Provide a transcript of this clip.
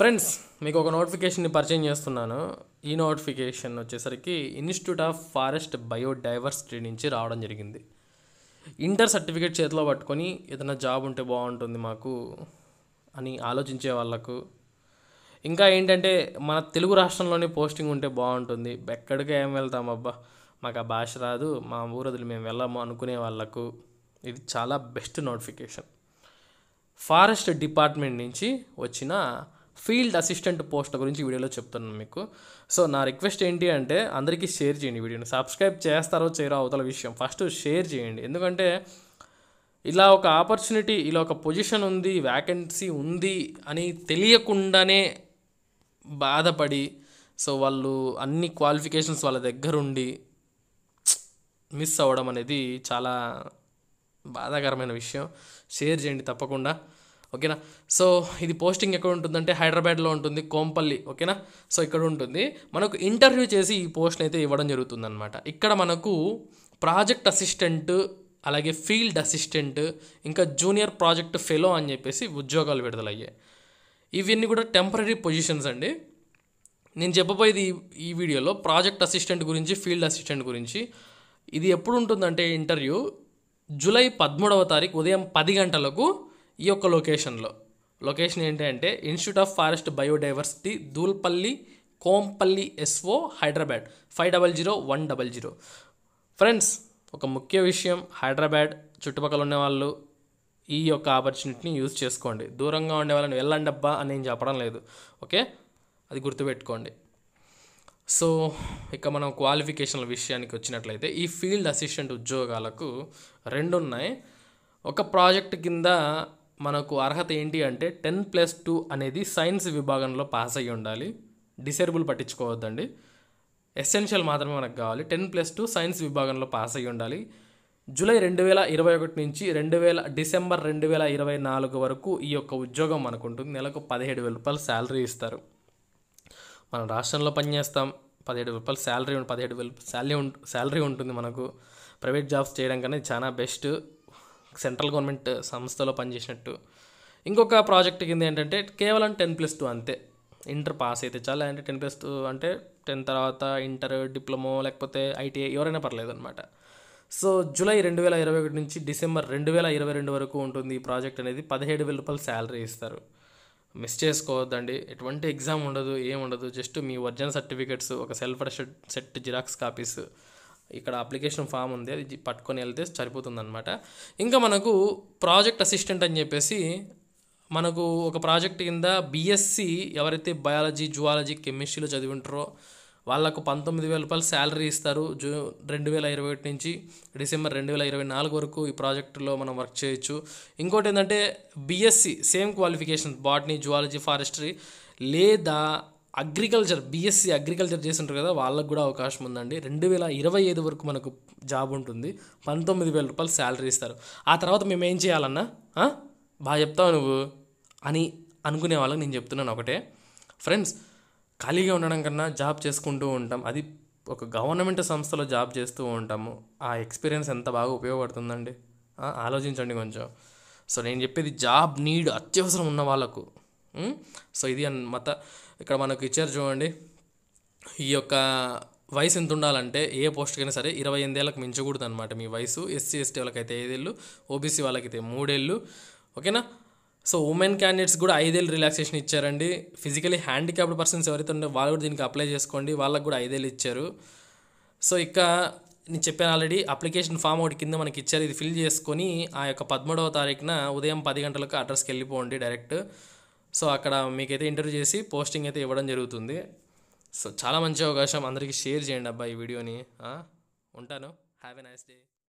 friends మీకు ఒక నోటిఫికేషన్ని పరిచయం చేస్తున్నాను ఈ నోటిఫికేషన్ వచ్చేసరికి ఇన్స్టిట్యూట్ ఆఫ్ ఫారెస్ట్ బయోడైవర్సిటీ నుంచి రావడం జరిగింది ఇంటర్ సర్టిఫికేట్ చేతిలో పట్టుకొని ఏదైనా జాబ్ ఉంటే బాగుంటుంది మాకు అని ఆలోచించే వాళ్ళకు ఇంకా ఏంటంటే మన తెలుగు రాష్ట్రంలోనే పోస్టింగ్ ఉంటే బాగుంటుంది ఎక్కడికి ఏం వెళ్తాం అబ్బా మాకు ఆ భాష రాదు మా ఊరదులు మేము వెళ్ళాము అనుకునే వాళ్ళకు ఇది చాలా బెస్ట్ నోటిఫికేషన్ ఫారెస్ట్ డిపార్ట్మెంట్ నుంచి వచ్చిన ఫీల్డ్ అసిస్టెంట్ పోస్ట్ల గురించి వీడియోలో చెప్తున్నాను మీకు సో నా రిక్వెస్ట్ ఏంటి అంటే అందరికీ షేర్ చేయండి వీడియోని సబ్స్క్రైబ్ చేస్తారో చేయరో అవతల విషయం ఫస్ట్ షేర్ చేయండి ఎందుకంటే ఇలా ఒక ఆపర్చునిటీ ఇలా ఒక పొజిషన్ ఉంది వ్యాకెన్సీ ఉంది అని తెలియకుండానే బాధపడి సో వాళ్ళు అన్ని క్వాలిఫికేషన్స్ వాళ్ళ దగ్గరుండి మిస్ అవ్వడం అనేది చాలా బాధాకరమైన విషయం షేర్ చేయండి తప్పకుండా ఓకేనా సో ఇది పోస్టింగ్ ఎక్కడ ఉంటుందంటే హైదరాబాద్లో ఉంటుంది కోంపల్లి ఓకేనా సో ఇక్కడ ఉంటుంది మనకు ఇంటర్వ్యూ చేసి ఈ పోస్ట్ని అయితే ఇవ్వడం అనమాట ఇక్కడ మనకు ప్రాజెక్ట్ అసిస్టెంట్ అలాగే ఫీల్డ్ అసిస్టెంట్ ఇంకా జూనియర్ ప్రాజెక్ట్ ఫెలో అని చెప్పేసి ఉద్యోగాలు విడుదలయ్యాయి ఇవన్నీ కూడా టెంపరీ పొజిషన్స్ అండి నేను చెప్పబోయేది ఈ వీడియోలో ప్రాజెక్ట్ అసిస్టెంట్ గురించి ఫీల్డ్ అసిస్టెంట్ గురించి ఇది ఎప్పుడు ఉంటుందంటే ఇంటర్వ్యూ జూలై పదమూడవ తారీఖు ఉదయం పది గంటలకు ఈ యొక్క లొకేషన్లో లొకేషన్ ఏంటంటే institute of forest biodiversity Dulapally Kompally SO Hyderabad five double zero one double zero friends ఒక ముఖ్య విషయం హైదరాబాద్ చుట్టుపక్కల ఉన్న వాళ్ళు ఈ యొక్క ఆపర్చునిటీని యూజ్ చేసుకోండి దూరంగా ఉండే వాళ్ళని వెళ్ళండి అబ్బా అని నేను చెప్పడం లేదు ఓకే అది గుర్తుపెట్టుకోండి సో ఇక మనం క్వాలిఫికేషన్ల విషయానికి వచ్చినట్లయితే ఈ ఫీల్డ్ అసిస్టెంట్ ఉద్యోగాలకు రెండు ఉన్నాయి ఒక ప్రాజెక్ట్ కింద మనకు అర్హత ఏంటి అంటే టెన్ ప్లస్ టూ అనేది సైన్స్ విభాగంలో పాస్ అయ్యి ఉండాలి డిసేబుల్ పట్టించుకోవద్దండి ఎసెన్షియల్ మాత్రమే మనకు కావాలి టెన్ ప్లస్ టూ సైన్స్ విభాగంలో పాస్ అయ్యి ఉండాలి జూలై రెండు వేల ఇరవై ఒకటి నుంచి రెండు వేల డిసెంబర్ రెండు వేల ఇరవై నాలుగు వరకు ఈ యొక్క ఉద్యోగం మనకు ఉంటుంది నెలకు పదిహేడు వేల రూపాయలు శాలరీ ఇస్తారు మనం రాష్ట్రంలో పనిచేస్తాం పదిహేడు రూపాయలు శాలరీ పదిహేడు వేలు శాలరీ శాలరీ ఉంటుంది మనకు ప్రైవేట్ జాబ్స్ చేయడం కానీ చాలా బెస్ట్ సెంట్రల్ గవర్నమెంట్ సంస్థలో పనిచేసినట్టు ఇంకొక ప్రాజెక్ట్ కింద ఏంటంటే కేవలం టెన్ ప్లస్ టూ అంతే ఇంటర్ పాస్ అయితే చాలా అంటే టెన్ ప్లస్ టూ అంటే టెన్ తర్వాత ఇంటర్ డిప్లొమో లేకపోతే ఐటీఐ ఎవరైనా పర్లేదు అనమాట సో జూలై రెండు వేల ఇరవై ఒకటి నుంచి డిసెంబర్ రెండు వేల ఇరవై రెండు వరకు ఉంటుంది ఈ ప్రాజెక్ట్ అనేది పదిహేడు వేల రూపాయలు శాలరీ ఇస్తారు మిస్ చేసుకోవద్దండి ఎటువంటి ఎగ్జామ్ ఉండదు ఏం ఉండదు జస్ట్ మీ ఒరిజినల్ సర్టిఫికెట్స్ ఒక self attested set xerox copies ఇక్కడ అప్లికేషన్ ఫామ్ ఉంది అది పట్టుకొని వెళ్తే సరిపోతుందనమాట ఇంకా మనకు ప్రాజెక్ట్ అసిస్టెంట్ అని చెప్పేసి మనకు ఒక ప్రాజెక్ట్ కింద బీఎస్సీ ఎవరైతే బయాలజీ జువాలజీ కెమిస్ట్రీలో చదివి ఉంటారో వాళ్ళకు పంతొమ్మిది వేల రూపాయలు శాలరీ ఇస్తారు జూ రెండు వేల ఇరవై ఒకటి నుంచి డిసెంబర్ రెండు వేల ఇరవై నాలుగు వరకు ఈ ప్రాజెక్టులో మనం వర్క్ చేయొచ్చు ఇంకోటి ఏంటంటే BSc same qualification botany zoology forestry లేదా అగ్రికల్చర్ బీఎస్సీ అగ్రికల్చర్ చేసింటారు కదా వాళ్ళకు కూడా అవకాశం ఉందండి రెండు వేల ఇరవై ఐదు వరకు మనకు జాబ్ ఉంటుంది పంతొమ్మిది వేల రూపాయలు శాలరీ ఇస్తారు ఆ తర్వాత మేము ఏం చేయాలన్నా బాగా చెప్తావు నువ్వు అని అనుకునే వాళ్ళకి నేను చెప్తున్నాను ఒకటే ఫ్రెండ్స్ ఖాళీగా ఉండడం కన్నా జాబ్ చేసుకుంటూ ఉంటాం అది ఒక గవర్నమెంట్ సంస్థలో జాబ్ చేస్తూ ఉంటాము ఆ ఎక్స్పీరియన్స్ ఎంత బాగా ఉపయోగపడుతుందండి ఆలోచించండి కొంచెం సో నేను చెప్పేది జాబ్ నీడ్ అత్యవసరం ఉన్న వాళ్ళకు సో ఇది మత ఇక్కడ మనకు ఇచ్చారు చూడండి ఈ యొక్క వయసు ఎంత ఉండాలంటే ఏ పోస్ట్కైనా సరే ఇరవై ఎనిమిదేళ్ళకి మించకూడదు అనమాట మీ వయసు ఎస్సీ ఎస్టీ వాళ్ళకైతే ఐదేళ్ళు ఓబీసీ వాళ్ళకైతే మూడేళ్ళు ఓకేనా సో ఉమెన్ క్యాండిడేట్స్ కూడా ఐదేళ్ళు రిలాక్సేషన్ ఇచ్చారండి ఫిజికలీ హ్యాండిక్యాప్డ్ పర్సన్స్ ఎవరైతే ఉన్నారో వాళ్ళు కూడా దీనికి అప్లై చేసుకోండి వాళ్ళకు కూడా ఐదేళ్ళు ఇచ్చారు సో ఇక నేను చెప్పాను ఆల్రెడీ అప్లికేషన్ ఫామ్ ఒకటి కింద మనకి ఇచ్చారు ఇది ఫిల్ చేసుకొని ఆ యొక్క పదమూడవ తారీఖున ఉదయం పది గంటలకు అడ్రస్కి వెళ్ళిపోండి డైరెక్ట్ సో అక్కడ మీకైతే ఇంటర్వ్యూ చేసి పోస్టింగ్ అయితే ఇవ్వడం జరుగుతుంది సో చాలా మంచి అవకాశం అందరికీ షేర్ చేయండి అబ్బా ఈ వీడియోని ఉంటాను హ్యావ్ ఎ నైస్ డే